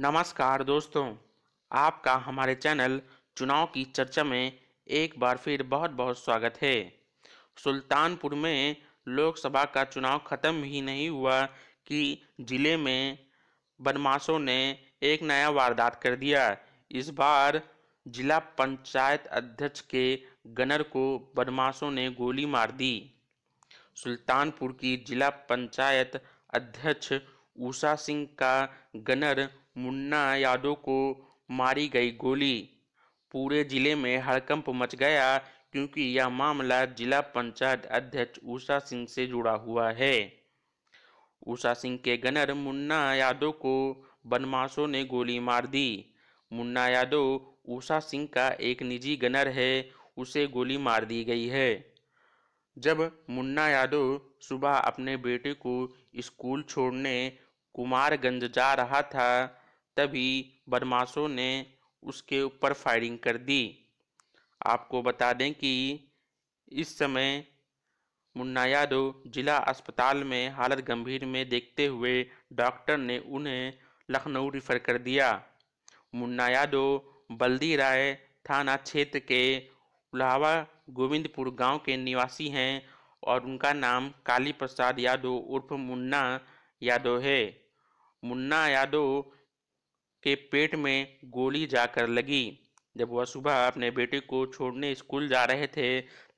नमस्कार दोस्तों आपका हमारे चैनल चुनाव की चर्चा में एक बार फिर बहुत बहुत स्वागत है सुल्तानपुर में लोकसभा का चुनाव खत्म ही नहीं हुआ कि जिले में बदमाशों ने एक नया वारदात कर दिया इस बार जिला पंचायत अध्यक्ष के गनर को बदमाशों ने गोली मार दी सुल्तानपुर की जिला पंचायत अध्यक्ष उषा सिंह का गनर मुन्ना यादव को मारी गई गोली पूरे जिले में हड़कंप मच गया क्योंकि यह मामला जिला पंचायत अध्यक्ष उषा सिंह से जुड़ा हुआ है उषा सिंह के गनर मुन्ना यादव को बनमासों ने गोली मार दी मुन्ना यादव उषा सिंह का एक निजी गनर है उसे गोली मार दी गई है जब मुन्ना यादव सुबह अपने बेटे को स्कूल छोड़ने कुमारगंज जा रहा था तभी बदमाशों ने उसके ऊपर फायरिंग कर दी आपको बता दें कि इस समय मुन्ना यादव जिला अस्पताल में हालत गंभीर में देखते हुए डॉक्टर ने उन्हें लखनऊ रिफर कर दिया मुन्ना यादव बल्दी राय थाना क्षेत्र के उलावा गोविंदपुर गांव के निवासी हैं और उनका नाम काली प्रसाद यादव उर्फ मुन्ना यादव है मुन्ना यादव के पेट में गोली जाकर लगी जब वह सुबह अपने बेटे को छोड़ने स्कूल जा रहे थे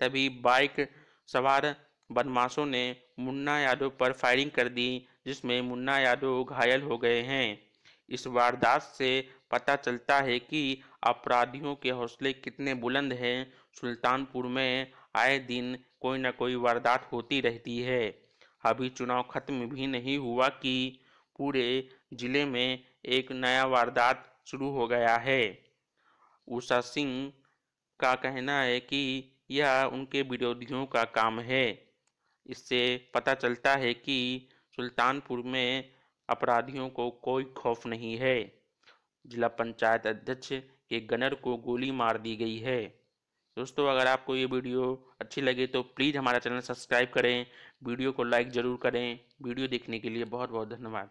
तभी बाइक सवार बदमाशों ने मुन्ना यादव पर फायरिंग कर दी जिसमें मुन्ना यादव घायल हो गए हैं इस वारदात से पता चलता है कि अपराधियों के हौसले कितने बुलंद हैं सुल्तानपुर में आए दिन कोई ना कोई वारदात होती रहती है अभी चुनाव खत्म भी नहीं हुआ कि पूरे ज़िले में एक नया वारदात शुरू हो गया है उषा सिंह का कहना है कि यह उनके विरोधियों का काम है इससे पता चलता है कि सुल्तानपुर में अपराधियों को कोई खौफ नहीं है जिला पंचायत अध्यक्ष के गनर को गोली मार दी गई है दोस्तों अगर आपको ये वीडियो अच्छी लगे तो प्लीज़ हमारा चैनल सब्सक्राइब करें वीडियो को लाइक ज़रूर करें वीडियो देखने के लिए बहुत बहुत धन्यवाद